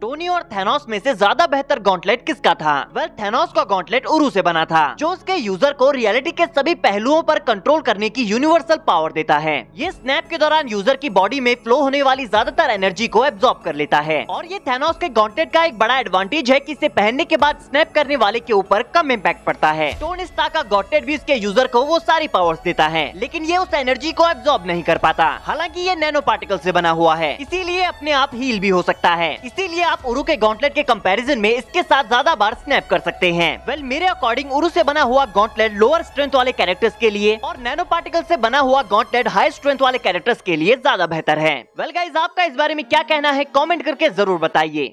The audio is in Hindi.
टोनी और थेनोस में से ज्यादा बेहतर गॉन्टलेट किसका था वेल well, थेनोस का गॉन्टलेट उरु से बना था जो उसके यूजर को रियलिटी के सभी पहलुओं पर कंट्रोल करने की यूनिवर्सल पावर देता है ये स्नैप के दौरान यूजर की बॉडी में फ्लो होने वाली ज्यादातर एनर्जी को एब्जॉर्ब कर लेता है और ये थेनोस के गॉन्टलेट का एक बड़ा एडवांटेज है की इसे पहनने के बाद स्नैप करने वाले के ऊपर कम इम्पैक्ट पड़ता है टोन स्टा का गॉन्टलेट भी उसके यूजर को वो सारी पावर देता है लेकिन ये उस एनर्जी को एब्जॉर्ब नहीं कर पाता हालांकि ये नैनो पार्टिकल ऐसी बना हुआ है इसीलिए अपने आप हील भी हो सकता है इसीलिए आप उरु के गॉन्टलेट के कंपैरिजन में इसके साथ ज्यादा बार स्नैप कर सकते हैं वेल well, मेरे अकॉर्डिंग उरु से बना हुआ गॉन्टलेट लोअर स्ट्रेंथ वाले कैरेक्टर्स के लिए और नैनो पार्टिकल से बना हुआ गॉन्टलेट हाई स्ट्रेंथ वाले कैरेक्टर्स के लिए ज्यादा बेहतर है वेल well, गाइज आपका इस बारे में क्या कहना है कॉमेंट करके जरूर बताइए